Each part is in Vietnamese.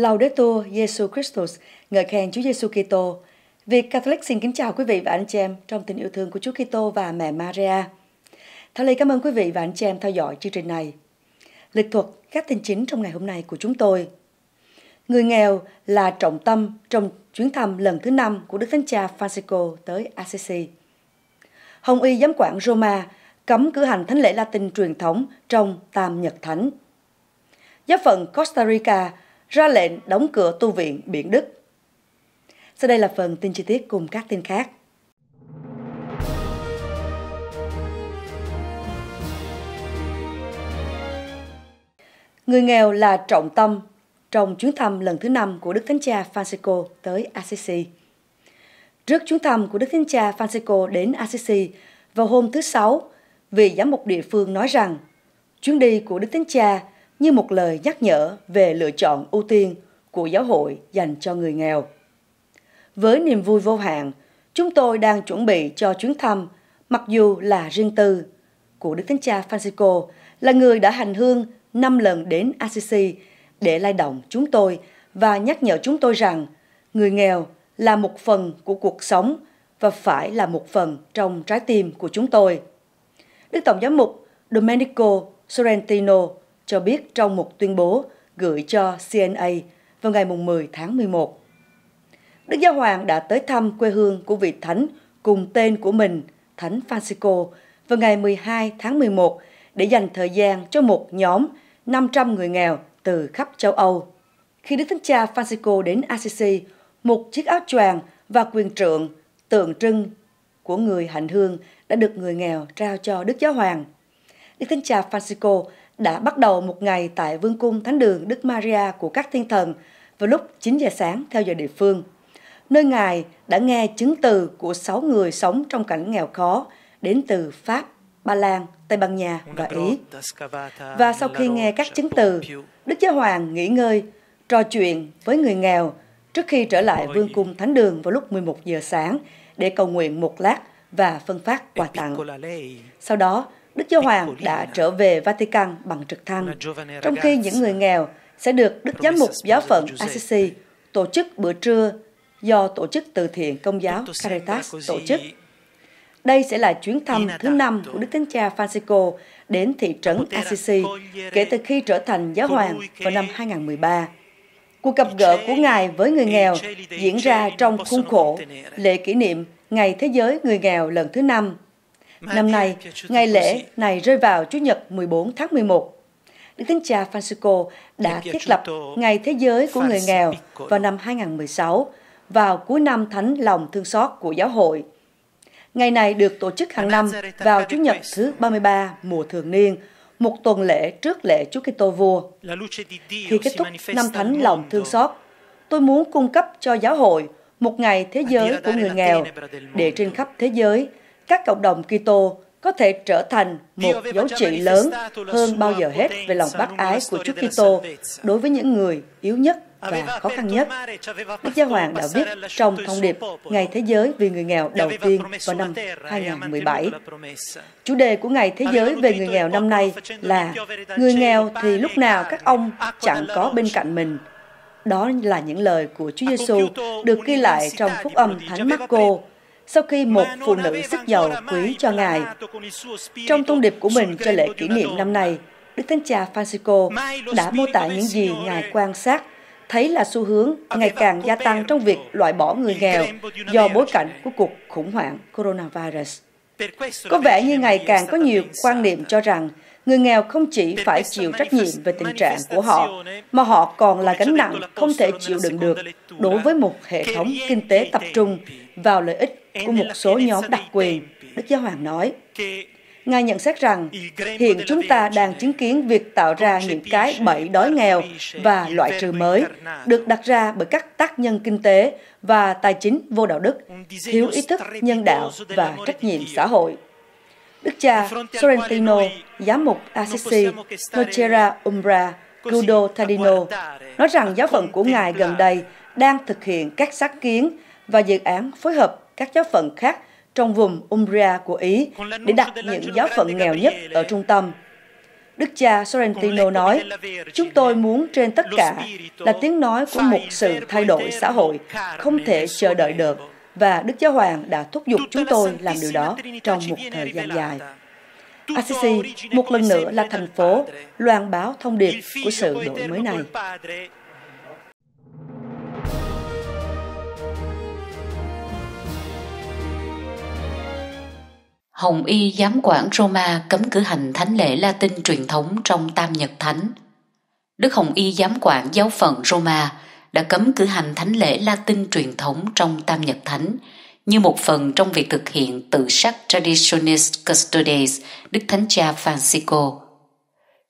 Laudetur Jesu Christus, ngợi khen Chúa Giêsu Kitô. Việt Catholic xin kính chào quý vị và anh chị em trong tình yêu thương của Chúa Kitô và mẹ Maria. Thảo Lê cảm ơn quý vị và anh chị em theo dõi chương trình này. Lịch thuật các tin chính trong ngày hôm nay của chúng tôi. Người nghèo là trọng tâm trong chuyến thăm lần thứ năm của Đức Thánh Cha Francisco tới Assisi. Hồng y giám quản Roma cấm cử hành thánh lễ Latin truyền thống trong Tam Nhật Thánh. Giáo phận Costa Rica ra lệnh đóng cửa tu viện Biển Đức. Sau đây là phần tin chi tiết cùng các tin khác. Người nghèo là trọng tâm trong chuyến thăm lần thứ năm của Đức Thánh Cha Francisco tới Assisi. Trước chuyến thăm của Đức Thánh Cha Francisco đến Assisi, vào hôm thứ Sáu, vị giám mục địa phương nói rằng chuyến đi của Đức Thánh Cha như một lời nhắc nhở về lựa chọn ưu tiên của giáo hội dành cho người nghèo. Với niềm vui vô hạn, chúng tôi đang chuẩn bị cho chuyến thăm, mặc dù là riêng tư, của Đức Thánh Cha Francisco là người đã hành hương 5 lần đến Assisi để lay động chúng tôi và nhắc nhở chúng tôi rằng người nghèo là một phần của cuộc sống và phải là một phần trong trái tim của chúng tôi. Đức Tổng giám mục Domenico Sorrentino cho biết trong một tuyên bố gửi cho CNA vào ngày 10 tháng 11. Đức Giáo Hoàng đã tới thăm quê hương của vị thánh cùng tên của mình, Thánh Francisco, vào ngày 12 tháng 11 để dành thời gian cho một nhóm 500 người nghèo từ khắp châu Âu. Khi Đức Thánh Cha Francisco đến Assisi, một chiếc áo choàng và quyền trượng tượng trưng của người hành hương đã được người nghèo trao cho Đức Giáo Hoàng. Đức Thánh Cha Francisco đã bắt đầu một ngày tại Vương cung Thánh đường Đức Maria của các thiên thần vào lúc 9 giờ sáng theo giờ địa phương, nơi Ngài đã nghe chứng từ của 6 người sống trong cảnh nghèo khó đến từ Pháp, Ba Lan, Tây Ban Nha và Ý. Và sau khi nghe các chứng từ, Đức Giáo Hoàng nghỉ ngơi, trò chuyện với người nghèo trước khi trở lại Vương cung Thánh đường vào lúc 11 giờ sáng để cầu nguyện một lát và phân phát quà tặng. Sau đó, Đức Giáo Hoàng đã trở về Vatican bằng trực thăng, trong khi những người nghèo sẽ được Đức Giám mục Giáo phận Assisi tổ chức bữa trưa do Tổ chức Từ thiện Công giáo Caritas tổ chức. Đây sẽ là chuyến thăm thứ năm của Đức Thánh Cha Francisco đến thị trấn Assisi kể từ khi trở thành giáo hoàng vào năm 2013. Cuộc gặp gỡ của Ngài với người e nghèo diễn ra trong khuôn khổ lễ kỷ niệm Ngày Thế giới Người nghèo lần thứ năm Năm nay, ngày lễ này rơi vào Chủ nhật 14 tháng 11. Đức Thánh Cha Francisco đã thiết lập Ngày Thế giới của Người Nghèo vào năm 2016 vào cuối năm Thánh Lòng Thương Xót của Giáo hội. Ngày này được tổ chức hàng năm vào Chủ nhật thứ 33 mùa thường niên, một tuần lễ trước lễ Chúa Kitô Vua. Khi kết thúc năm Thánh Lòng Thương Xót, tôi muốn cung cấp cho giáo hội một ngày thế giới của người nghèo để trên khắp thế giới các cộng đồng Kitô có thể trở thành một dấu chỉ lớn hơn bao giờ hết về lòng bác ái của Chúa Kitô đối với những người yếu nhất và khó khăn nhất. Đức Giáo Hoàng đã viết trong thông điệp Ngày Thế giới vì người nghèo đầu tiên vào năm 2017. E Chủ đề của Ngày Thế giới về người nghèo năm nay là Người nghèo thì e lúc nào các ông chẳng có bên cạnh mình. Đó là những lời của Chúa Giêsu được ghi lại trong Phúc âm Thánh Marco sau khi một phụ nữ sức giàu quý cho Ngài. Trong thông điệp của mình cho lễ kỷ niệm năm nay, Đức Thánh Cha Francisco đã mô tả những gì Ngài quan sát, thấy là xu hướng ngày càng gia tăng trong việc loại bỏ người nghèo do bối cảnh của cuộc khủng hoảng coronavirus. Có vẻ như ngày càng có nhiều quan niệm cho rằng người nghèo không chỉ phải chịu trách nhiệm về tình trạng của họ, mà họ còn là gánh nặng không thể chịu đựng được đối với một hệ thống kinh tế tập trung vào lợi ích của một số nhóm đặc quyền, Đức Giáo Hoàng nói. Ngài nhận xét rằng hiện chúng ta đang chứng kiến việc tạo ra những cái bẫy đói nghèo và loại trừ mới được đặt ra bởi các tác nhân kinh tế và tài chính vô đạo đức, thiếu ý thức nhân đạo và trách nhiệm xã hội. Đức cha Sorrentino, giám mục Assisi, Nocera Umbra, Guido Tadino, nói rằng giáo phận của Ngài gần đây đang thực hiện các sáng kiến và dự án phối hợp các giáo phận khác trong vùng Umbria của Ý để đặt những giáo phận nghèo nhất ở trung tâm. Đức cha Sorrentino nói, chúng tôi muốn trên tất cả là tiếng nói của một sự thay đổi xã hội, không thể chờ đợi được, và Đức Giáo Hoàng đã thúc giục chúng tôi làm điều đó trong một thời gian dài. Assisi một lần nữa là thành phố loan báo thông điệp của sự đổi mới này. Hồng Y giám quản Roma cấm cử hành thánh lễ Latin truyền thống trong Tam Nhật Thánh. Đức Hồng Y giám quản giáo phận Roma đã cấm cử hành thánh lễ Latin truyền thống trong Tam Nhật Thánh như một phần trong việc thực hiện tự sắc Traditionis Custodes Đức Thánh Cha Francisco.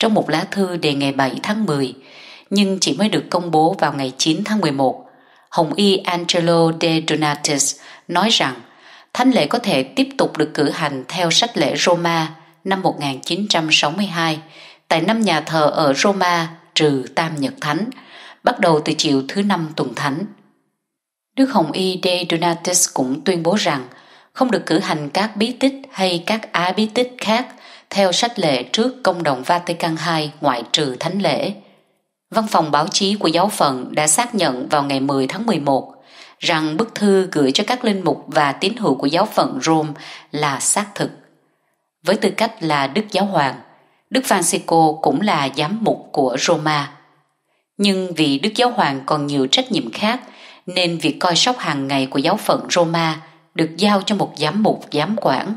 Trong một lá thư đề ngày 7 tháng 10, nhưng chỉ mới được công bố vào ngày 9 tháng 11, Hồng Y Angelo de Donatis nói rằng thánh lễ có thể tiếp tục được cử hành theo sách lễ Roma năm 1962 tại năm nhà thờ ở Roma trừ Tam Nhật Thánh, bắt đầu từ chiều thứ năm tuần thánh. Đức Hồng Y De Donatis cũng tuyên bố rằng không được cử hành các bí tích hay các á bí tích khác theo sách lệ trước công đồng Vatican II ngoại trừ thánh lễ. Văn phòng báo chí của giáo phận đã xác nhận vào ngày 10 tháng 11 rằng bức thư gửi cho các linh mục và tín hữu của giáo phận Rome là xác thực. Với tư cách là Đức Giáo Hoàng, Đức Francisco cũng là giám mục của Roma. Nhưng vì Đức Giáo Hoàng còn nhiều trách nhiệm khác, nên việc coi sóc hàng ngày của giáo phận Roma được giao cho một giám mục giám quản.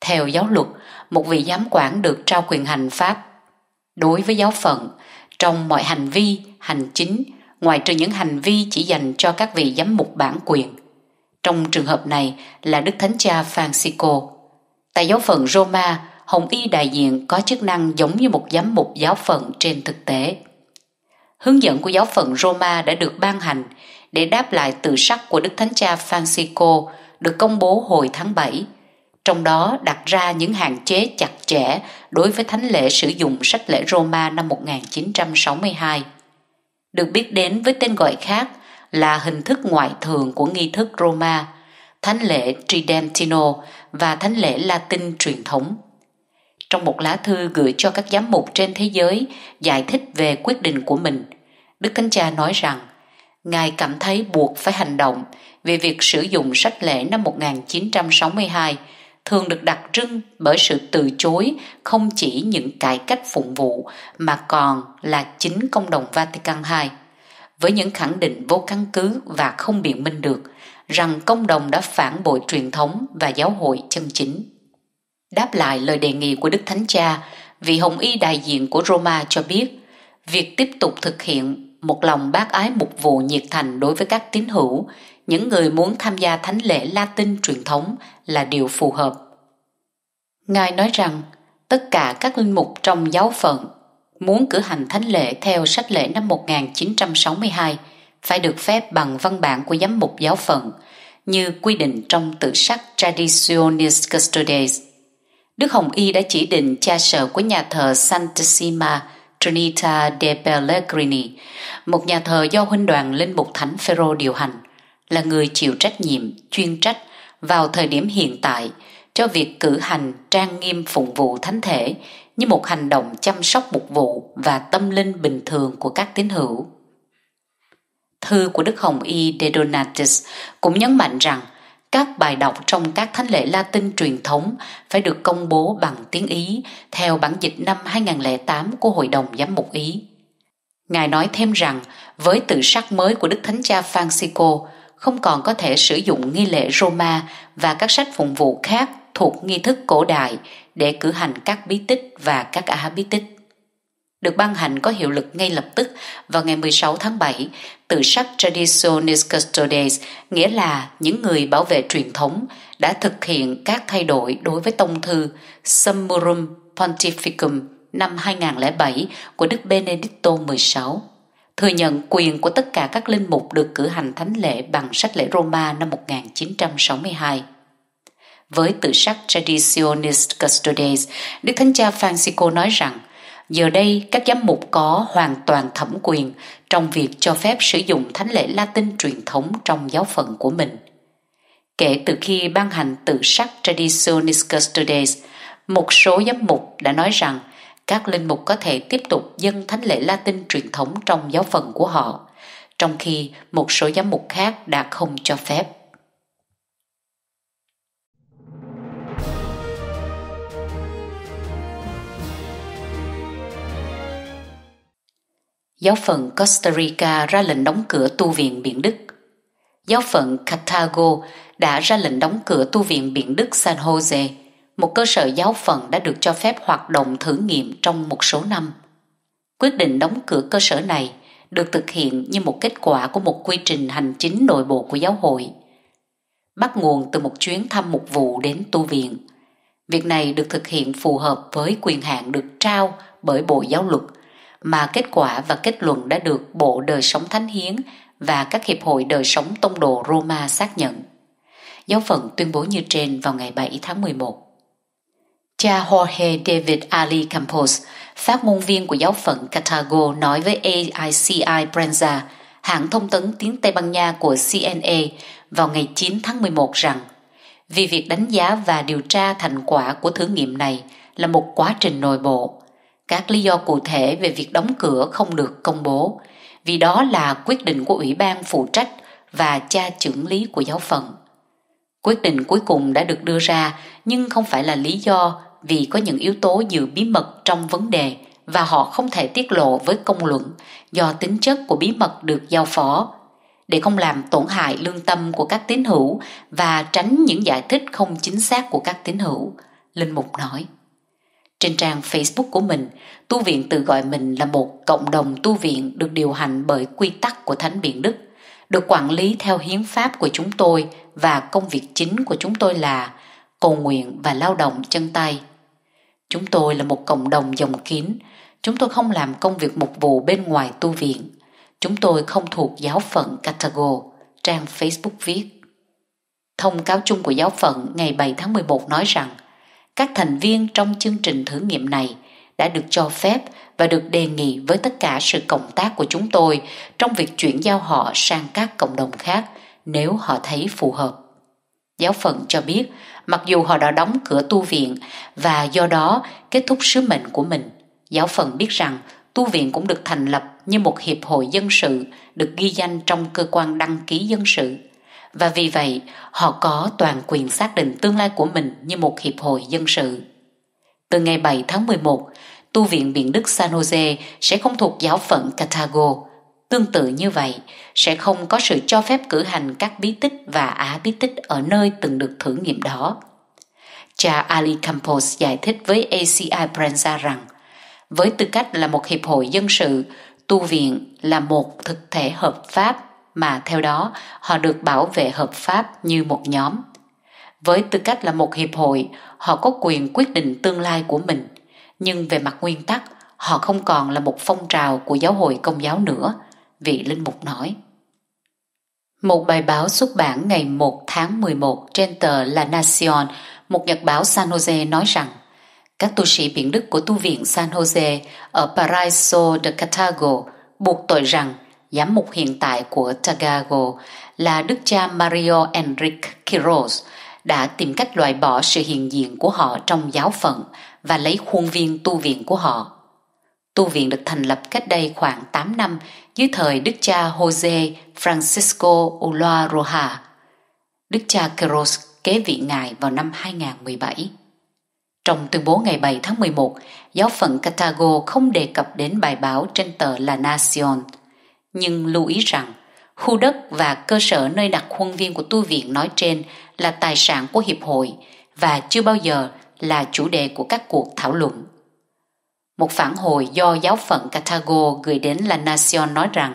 Theo giáo luật, một vị giám quản được trao quyền hành pháp đối với giáo phận trong mọi hành vi, hành chính ngoài trừ những hành vi chỉ dành cho các vị giám mục bản quyền. Trong trường hợp này là Đức Thánh Cha Francisco. Tại giáo phận Roma, Hồng Y đại diện có chức năng giống như một giám mục giáo phận trên thực tế. Hướng dẫn của giáo phận Roma đã được ban hành để đáp lại tự sắc của Đức Thánh Cha Francisco được công bố hồi tháng 7, trong đó đặt ra những hạn chế chặt chẽ đối với thánh lễ sử dụng sách lễ Roma năm 1962 được biết đến với tên gọi khác là hình thức ngoại thường của nghi thức Roma, thánh lễ Tridentino và thánh lễ Latin truyền thống. Trong một lá thư gửi cho các giám mục trên thế giới giải thích về quyết định của mình, Đức Thánh Cha nói rằng Ngài cảm thấy buộc phải hành động về việc sử dụng sách lễ năm 1962 thường được đặc trưng bởi sự từ chối không chỉ những cải cách phụng vụ mà còn là chính công đồng Vatican II. Với những khẳng định vô căn cứ và không biện minh được rằng công đồng đã phản bội truyền thống và giáo hội chân chính. Đáp lại lời đề nghị của Đức Thánh Cha, vị Hồng Y đại diện của Roma cho biết, việc tiếp tục thực hiện một lòng bác ái mục vụ nhiệt thành đối với các tín hữu những người muốn tham gia thánh lễ Latin truyền thống là điều phù hợp. Ngài nói rằng tất cả các linh mục trong giáo phận muốn cử hành thánh lễ theo sách lễ năm 1962 phải được phép bằng văn bản của giám mục giáo phận như quy định trong tự sắc Traditionis Custodes. Đức Hồng Y đã chỉ định cha sở của nhà thờ Santissima Trinita de Pellegrini, một nhà thờ do huynh đoàn linh mục Thánh Phaero điều hành, là người chịu trách nhiệm, chuyên trách vào thời điểm hiện tại cho việc cử hành trang nghiêm phụng vụ thánh thể như một hành động chăm sóc mục vụ và tâm linh bình thường của các tín hữu. Thư của Đức Hồng Y De Donatis cũng nhấn mạnh rằng các bài đọc trong các thánh lễ Latin truyền thống phải được công bố bằng tiếng Ý theo bản dịch năm 2008 của Hội đồng Giám mục Ý. Ngài nói thêm rằng với tự sắc mới của Đức Thánh Cha Francisco, không còn có thể sử dụng nghi lễ Roma và các sách phụng vụ khác thuộc nghi thức cổ đại để cử hành các bí tích và các á bí tích. Được ban hành có hiệu lực ngay lập tức vào ngày 16 tháng 7, tự sắc Traditionis Custodes, nghĩa là những người bảo vệ truyền thống, đã thực hiện các thay đổi đối với tông thư Summorum Pontificum năm 2007 của Đức Benedicto 16 thừa nhận quyền của tất cả các linh mục được cử hành thánh lễ bằng sách lễ Roma năm 1962. Với tự sắc Traditionis Custodes, Đức Thánh Cha Francisco nói rằng giờ đây các giám mục có hoàn toàn thẩm quyền trong việc cho phép sử dụng thánh lễ Latin truyền thống trong giáo phận của mình. Kể từ khi ban hành tự sắc Traditionis Custodes, một số giám mục đã nói rằng – các linh mục có thể tiếp tục dân thánh lễ Latin truyền thống trong giáo phận của họ, trong khi một số giám mục khác đã không cho phép. Giáo phận Costa Rica ra lệnh đóng cửa tu viện biển Đức. Giáo phận Cartago đã ra lệnh đóng cửa tu viện biển Đức San Jose – một cơ sở giáo phận đã được cho phép hoạt động thử nghiệm trong một số năm. Quyết định đóng cửa cơ sở này được thực hiện như một kết quả của một quy trình hành chính nội bộ của giáo hội, bắt nguồn từ một chuyến thăm mục vụ đến tu viện. Việc này được thực hiện phù hợp với quyền hạn được trao bởi Bộ Giáo luật mà kết quả và kết luận đã được Bộ Đời sống Thánh hiến và các hiệp hội đời sống tông đồ Roma xác nhận. Giáo phận tuyên bố như trên vào ngày 7 tháng 11. Cha Jorge David Ali Campos, phát ngôn viên của giáo phận Cartago nói với AICI Prensa, hãng thông tấn tiếng Tây Ban Nha của CNA vào ngày 9 tháng 11 rằng vì việc đánh giá và điều tra thành quả của thử nghiệm này là một quá trình nội bộ. Các lý do cụ thể về việc đóng cửa không được công bố, vì đó là quyết định của ủy ban phụ trách và cha trưởng lý của giáo phận. Quyết định cuối cùng đã được đưa ra nhưng không phải là lý do vì có những yếu tố giữ bí mật trong vấn đề và họ không thể tiết lộ với công luận do tính chất của bí mật được giao phó để không làm tổn hại lương tâm của các tín hữu và tránh những giải thích không chính xác của các tín hữu linh mục nói trên trang facebook của mình tu viện tự gọi mình là một cộng đồng tu viện được điều hành bởi quy tắc của thánh biện đức được quản lý theo hiến pháp của chúng tôi và công việc chính của chúng tôi là cầu nguyện và lao động chân tay. Chúng tôi là một cộng đồng dòng kín, chúng tôi không làm công việc mục vụ bên ngoài tu viện. Chúng tôi không thuộc giáo phận Catago, trang Facebook viết. Thông cáo chung của giáo phận ngày 7 tháng 11 nói rằng các thành viên trong chương trình thử nghiệm này đã được cho phép và được đề nghị với tất cả sự cộng tác của chúng tôi trong việc chuyển giao họ sang các cộng đồng khác nếu họ thấy phù hợp. Giáo phận cho biết, mặc dù họ đã đóng cửa tu viện và do đó kết thúc sứ mệnh của mình, giáo phận biết rằng tu viện cũng được thành lập như một hiệp hội dân sự được ghi danh trong cơ quan đăng ký dân sự. Và vì vậy, họ có toàn quyền xác định tương lai của mình như một hiệp hội dân sự. Từ ngày 7 tháng 11, tu viện biển Đức San Jose sẽ không thuộc giáo phận Carthago Tương tự như vậy, sẽ không có sự cho phép cử hành các bí tích và á bí tích ở nơi từng được thử nghiệm đó. Cha Ali Campos giải thích với ACI Prensa rằng, với tư cách là một hiệp hội dân sự, tu viện là một thực thể hợp pháp mà theo đó họ được bảo vệ hợp pháp như một nhóm. Với tư cách là một hiệp hội, họ có quyền quyết định tương lai của mình, nhưng về mặt nguyên tắc, họ không còn là một phong trào của giáo hội công giáo nữa – vị linh mục nói. Một bài báo xuất bản ngày 1 tháng 11 trên tờ La Nation, một nhật báo San Jose nói rằng các tu sĩ biển Đức của tu viện San Jose ở Paraiso de Cartago buộc tội rằng giám mục hiện tại của Tagago là đức cha Mario Enrique Quiroz đã tìm cách loại bỏ sự hiện diện của họ trong giáo phận và lấy khuôn viên tu viện của họ Tu viện được thành lập cách đây khoảng 8 năm dưới thời đức cha Jose Francisco Ulloa Roja. Đức cha Keros kế vị ngài vào năm 2017. Trong tuyên bố ngày 7 tháng 11, giáo phận Cartago không đề cập đến bài báo trên tờ La Nación, nhưng lưu ý rằng khu đất và cơ sở nơi đặt khuôn viên của tu viện nói trên là tài sản của hiệp hội và chưa bao giờ là chủ đề của các cuộc thảo luận. Một phản hồi do giáo phận Cartago gửi đến La Nación nói rằng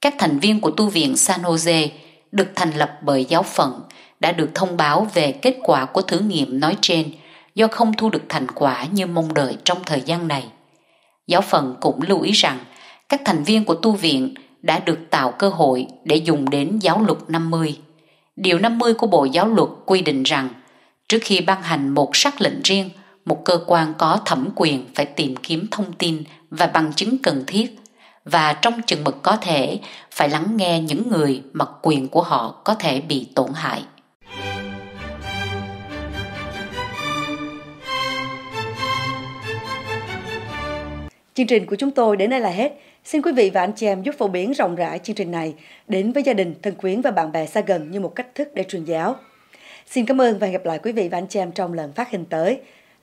các thành viên của tu viện San Jose được thành lập bởi giáo phận đã được thông báo về kết quả của thử nghiệm nói trên do không thu được thành quả như mong đợi trong thời gian này. Giáo phận cũng lưu ý rằng các thành viên của tu viện đã được tạo cơ hội để dùng đến giáo luật 50. Điều 50 của Bộ Giáo luật quy định rằng trước khi ban hành một sắc lệnh riêng – một cơ quan có thẩm quyền phải tìm kiếm thông tin và bằng chứng cần thiết và trong chừng mực có thể phải lắng nghe những người mà quyền của họ có thể bị tổn hại Chương trình của chúng tôi đến đây là hết. Xin quý vị và anh chị em giúp phổ biến rộng rãi chương trình này đến với gia đình, thân quyến và bạn bè xa gần như một cách thức để truyền giáo. Xin cảm ơn và hẹn gặp lại quý vị và anh chị em trong lần phát hình tới.